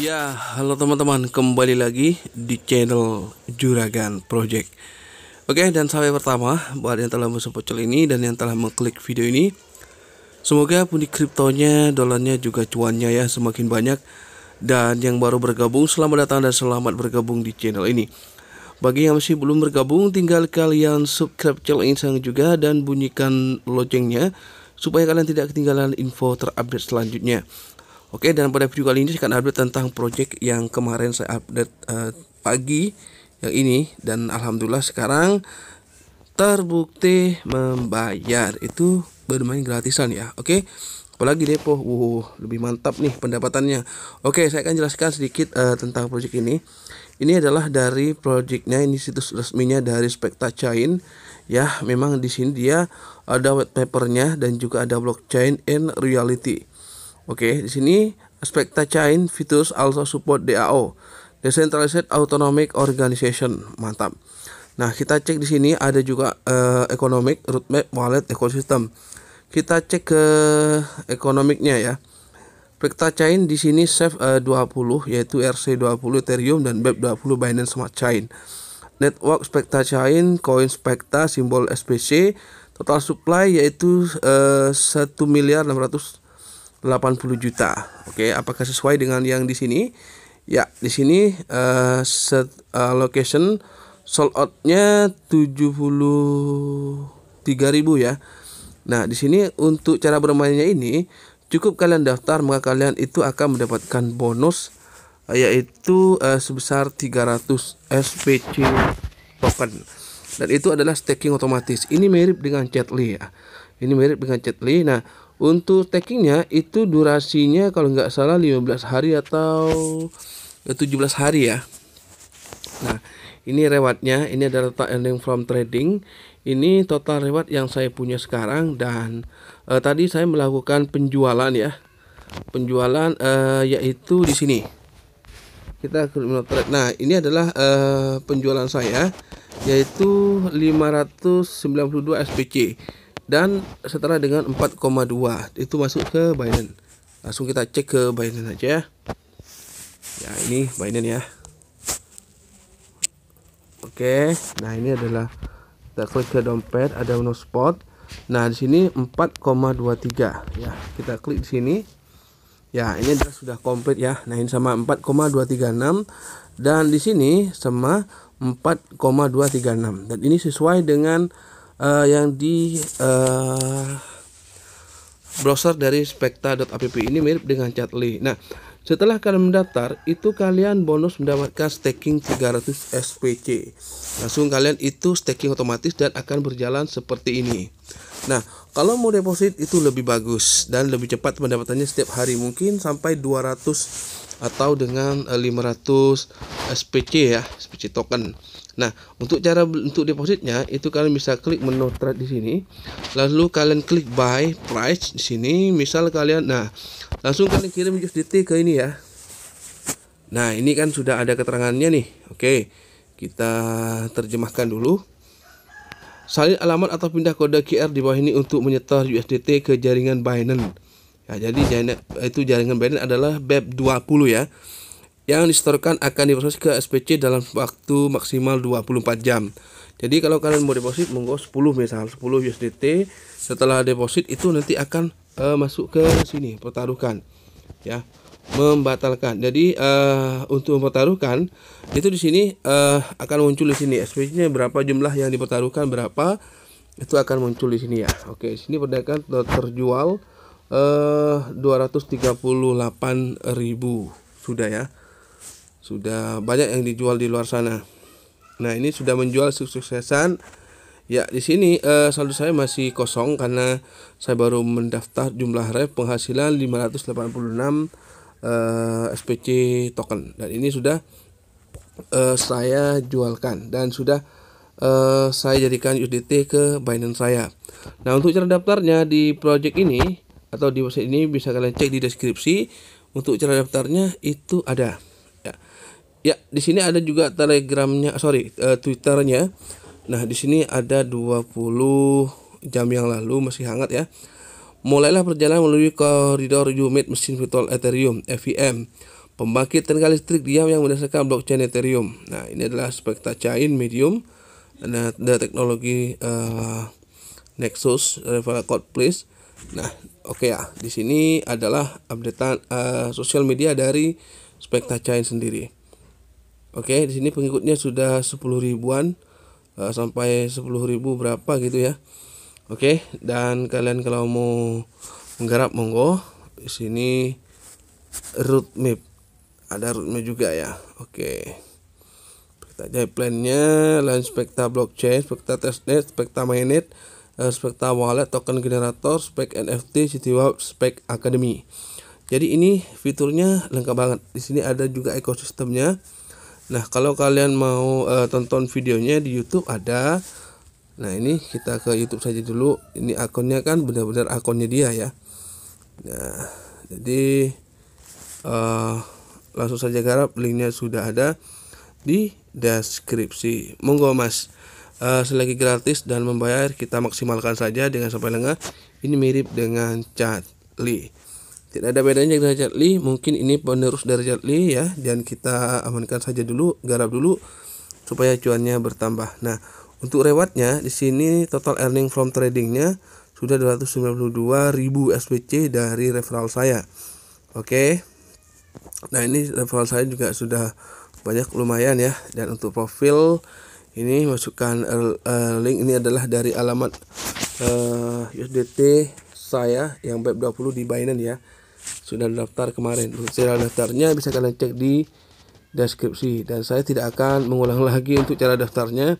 Ya, halo teman-teman, kembali lagi di channel Juragan Project. Oke, dan sampai pertama buat yang telah mensupport channel ini dan yang telah mengklik video ini. Semoga pundi kriptonya, dolarnya juga cuannya ya semakin banyak. Dan yang baru bergabung, selamat datang dan selamat bergabung di channel ini. Bagi yang masih belum bergabung, tinggal kalian subscribe channel ini juga dan bunyikan loncengnya supaya kalian tidak ketinggalan info terupdate selanjutnya. Oke, dan pada video kali ini saya akan update tentang project yang kemarin saya update uh, pagi yang ini dan alhamdulillah sekarang terbukti membayar itu bermain gratisan ya. Oke. Apalagi Depo. Wow, lebih mantap nih pendapatannya. Oke, saya akan jelaskan sedikit uh, tentang project ini. Ini adalah dari projectnya ini situs resminya dari Specta Chain ya memang di sini dia ada white papernya dan juga ada blockchain and reality Oke, okay, di sini aspek Chain Fitus also support DAO, Decentralized Autonomic Organization. Mantap. Nah, kita cek di sini ada juga uh, economic roadmap wallet ecosystem. Kita cek ke ekonomiknya ya. Pekta Chain di sini save uh, 20 yaitu RC20 Ethereum dan BEP20 Binance Smart Chain. Network Specta Chain, Coin Specta, simbol SPC, total supply yaitu uh, eh, 1 miliar 600 80 juta. Oke, okay, apakah sesuai dengan yang di sini? Ya, di sini uh, set uh, location sold out-nya 73.000 ya. Nah, di sini untuk cara bermainnya ini cukup kalian daftar maka kalian itu akan mendapatkan bonus eh, yaitu uh, sebesar 300 SPC token. Dan itu adalah staking otomatis. Ini mirip dengan Chatly ya. Ini mirip dengan Chatly. Nah, untuk takingnya itu durasinya kalau nggak salah 15 hari atau 17 eh, hari ya. Nah, ini rewardnya, ini adalah total earning from trading. Ini total reward yang saya punya sekarang dan uh, tadi saya melakukan penjualan ya. Penjualan uh, yaitu di sini. Kita ke Nah, ini adalah uh, penjualan saya yaitu 592 SPC dan setara dengan 4,2 itu masuk ke Binance langsung kita cek ke Binance aja ya ya ini Binance ya oke nah ini adalah kita klik ke dompet ada no spot nah di sini 4,23 ya kita klik di sini ya ini adalah sudah komplit ya nah ini sama 4,236 dan di sini sama 4,236 dan ini sesuai dengan uh, yang di uh, browser dari specta.app ini mirip dengan Chatly. Nah, setelah kalian mendaftar, itu kalian bonus mendapatkan staking 300 SPC. Langsung kalian itu staking otomatis dan akan berjalan seperti ini. Nah, kalau mau deposit itu lebih bagus dan lebih cepat pendapatannya setiap hari mungkin sampai 200 atau dengan 500 eh, SPC ya, SPC token. Nah, untuk cara untuk depositnya itu kalian bisa klik menu trade di sini. Lalu kalian klik buy price di sini. Misal kalian nah, langsung kalian kirim USDT ke ini ya. Nah, ini kan sudah ada keterangannya nih. Oke. Kita terjemahkan dulu. Salin alamat atau pindah kode QR di bawah ini untuk menyetor USDT ke jaringan Binance. Ya, jadi itu jaringan Binance adalah BEP20 ya yang disetorkan akan diproses ke SPC dalam waktu maksimal 24 jam. Jadi kalau kalian mau deposit monggo 10 misal 10 USDT setelah deposit itu nanti akan uh, masuk ke sini pertaruhkan ya membatalkan. Jadi uh, untuk mempertaruhkan itu di sini uh, akan muncul di sini SPC-nya berapa jumlah yang dipertaruhkan berapa itu akan muncul di sini ya. Oke, sini perdagangan terjual eh 238.000 sudah ya sudah banyak yang dijual di luar sana. Nah, ini sudah menjual suksesan. Ya, di sini eh, saldo saya masih kosong karena saya baru mendaftar jumlah ref penghasilan 586 eh, SPC token dan ini sudah eh, saya jualkan dan sudah eh, saya jadikan USDT ke Binance saya. Nah, untuk cara daftarnya di project ini atau di website ini bisa kalian cek di deskripsi untuk cara daftarnya itu ada ya di sini ada juga telegramnya sorry uh, twitternya nah di sini ada 20 jam yang lalu masih hangat ya mulailah perjalanan melalui koridor humid mesin virtual ethereum FVM pembangkit tenaga listrik diam yang berdasarkan blockchain ethereum nah ini adalah spekta chain medium ada, ada teknologi uh, nexus level code please nah oke okay ya di sini adalah updatean uh, sosial media dari spekta chain sendiri Oke, di sini pengikutnya sudah 10 ribuan uh, sampai 10 ribu berapa gitu ya. Oke, dan kalian kalau mau menggarap monggo. Di sini root map Ada root map juga ya. Oke. Kita jadi plannya lain spekta blockchain, spekta testnet, spekta mainnet, uh, eh, spekta wallet, token generator, spek NFT, CityWeb, spek Academy. Jadi ini fiturnya lengkap banget. Di sini ada juga ekosistemnya Nah, kalau kalian mau uh, tonton videonya di YouTube ada. Nah, ini kita ke YouTube saja dulu. Ini akunnya kan benar-benar akunnya dia ya. Nah, jadi uh, langsung saja garap linknya sudah ada di deskripsi. Monggo Mas. Uh, selagi gratis dan membayar kita maksimalkan saja dengan sampai lengah. Ini mirip dengan Chatly tidak ada bedanya derajat li mungkin ini penerus derajat li ya dan kita amankan saja dulu garap dulu supaya cuannya bertambah nah untuk rewardnya di sini total earning from tradingnya sudah 292.000 SPC dari referral saya oke nah ini referral saya juga sudah banyak lumayan ya dan untuk profil ini masukkan eh, link ini adalah dari alamat uh, eh, USDT saya yang web 20 di Binance ya sudah daftar kemarin cara daftarnya bisa kalian cek di deskripsi dan saya tidak akan mengulang lagi untuk cara daftarnya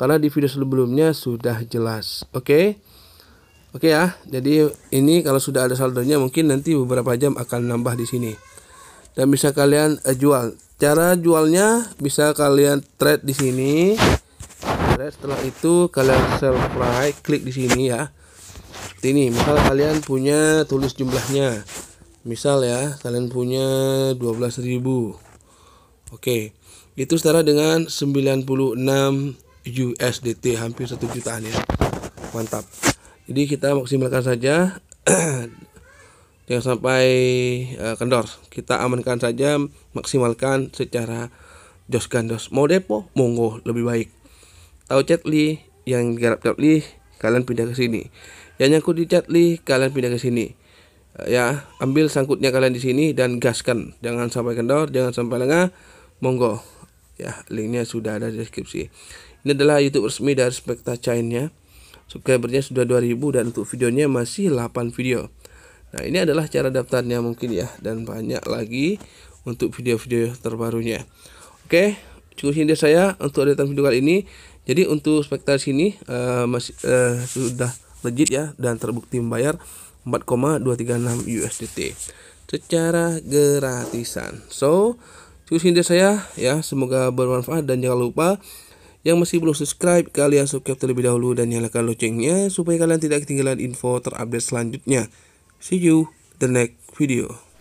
karena di video sebelumnya sudah jelas oke okay? oke okay ya jadi ini kalau sudah ada saldonya mungkin nanti beberapa jam akan nambah di sini dan bisa kalian eh, jual cara jualnya bisa kalian trade di sini trade setelah itu kalian sell price klik di sini ya seperti ini misal kalian punya tulis jumlahnya misal ya kalian punya 12.000 oke itu setara dengan 96 USDT hampir 1 jutaan ya mantap jadi kita maksimalkan saja jangan sampai uh, kendor kita amankan saja maksimalkan secara jos gandos mau depo monggo lebih baik tahu chatli yang garap chatli kalian pindah ke sini yang nyangkut di chatli kalian pindah ke sini ya ambil sangkutnya kalian di sini dan gaskan jangan sampai kendor jangan sampai lengah monggo ya linknya sudah ada di deskripsi ini adalah YouTube resmi dari Spekta Chainnya subscribernya sudah 2000 dan untuk videonya masih 8 video nah ini adalah cara daftarnya mungkin ya dan banyak lagi untuk video-video terbarunya oke cukup sini saya untuk editan video kali ini jadi untuk spektar sini uh, masih uh, sudah legit ya dan terbukti membayar 4,236 USDT secara gratisan. So, cukup dari saya ya, semoga bermanfaat dan jangan lupa yang masih belum subscribe, kalian subscribe terlebih dahulu dan nyalakan loncengnya supaya kalian tidak ketinggalan info terupdate selanjutnya. See you the next video.